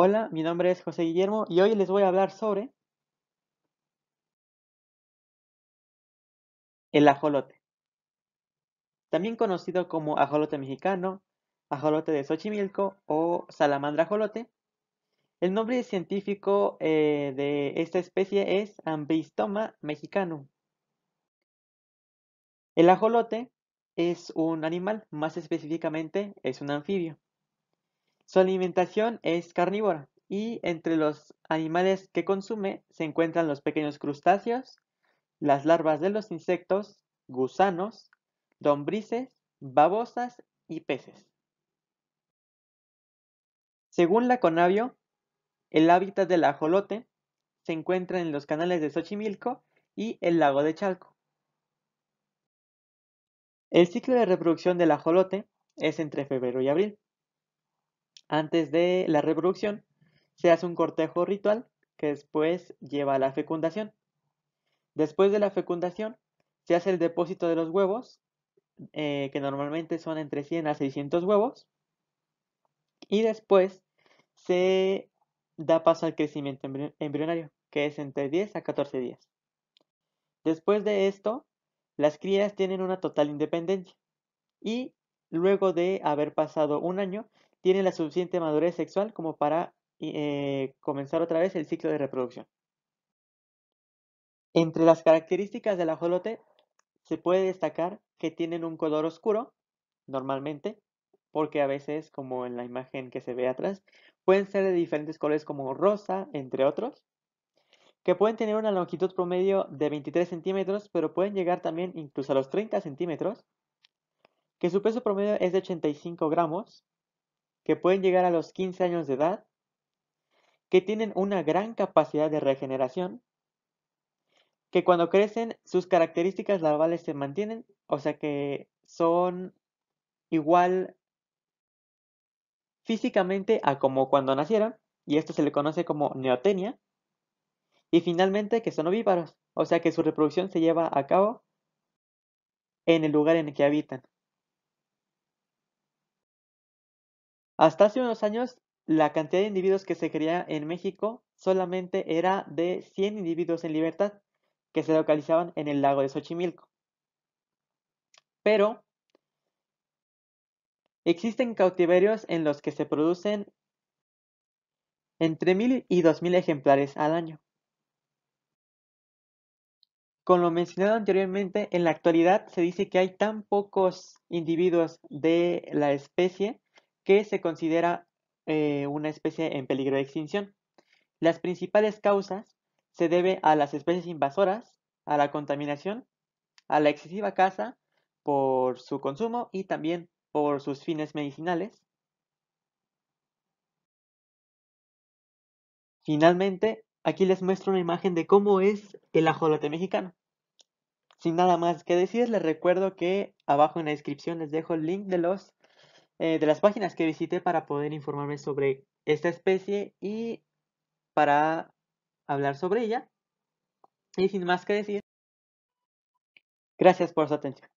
Hola, mi nombre es José Guillermo y hoy les voy a hablar sobre el ajolote, también conocido como ajolote mexicano, ajolote de Xochimilco o salamandra ajolote. El nombre científico eh, de esta especie es Ambistoma mexicanum. El ajolote es un animal, más específicamente es un anfibio. Su alimentación es carnívora y entre los animales que consume se encuentran los pequeños crustáceos, las larvas de los insectos, gusanos, dombrices, babosas y peces. Según la Conavio, el hábitat del ajolote se encuentra en los canales de Xochimilco y el lago de Chalco. El ciclo de reproducción del ajolote es entre febrero y abril. Antes de la reproducción, se hace un cortejo ritual que después lleva a la fecundación. Después de la fecundación, se hace el depósito de los huevos, eh, que normalmente son entre 100 a 600 huevos, y después se da paso al crecimiento embrionario, que es entre 10 a 14 días. Después de esto, las crías tienen una total independencia y luego de haber pasado un año, tiene la suficiente madurez sexual como para eh, comenzar otra vez el ciclo de reproducción. Entre las características del ajolote se puede destacar que tienen un color oscuro, normalmente, porque a veces, como en la imagen que se ve atrás, pueden ser de diferentes colores como rosa, entre otros, que pueden tener una longitud promedio de 23 centímetros, pero pueden llegar también incluso a los 30 centímetros, que su peso promedio es de 85 gramos, que pueden llegar a los 15 años de edad, que tienen una gran capacidad de regeneración, que cuando crecen sus características larvales se mantienen, o sea que son igual físicamente a como cuando nacieron, y esto se le conoce como neotenia, y finalmente que son ovíparos, o sea que su reproducción se lleva a cabo en el lugar en el que habitan. Hasta hace unos años, la cantidad de individuos que se creía en México solamente era de 100 individuos en libertad que se localizaban en el lago de Xochimilco. Pero existen cautiverios en los que se producen entre 1.000 y 2.000 ejemplares al año. Con lo mencionado anteriormente, en la actualidad se dice que hay tan pocos individuos de la especie que se considera eh, una especie en peligro de extinción. Las principales causas se deben a las especies invasoras, a la contaminación, a la excesiva caza por su consumo y también por sus fines medicinales. Finalmente, aquí les muestro una imagen de cómo es el ajolote mexicano. Sin nada más que decir, les recuerdo que abajo en la descripción les dejo el link de los eh, de las páginas que visité para poder informarme sobre esta especie y para hablar sobre ella. Y sin más que decir, gracias por su atención.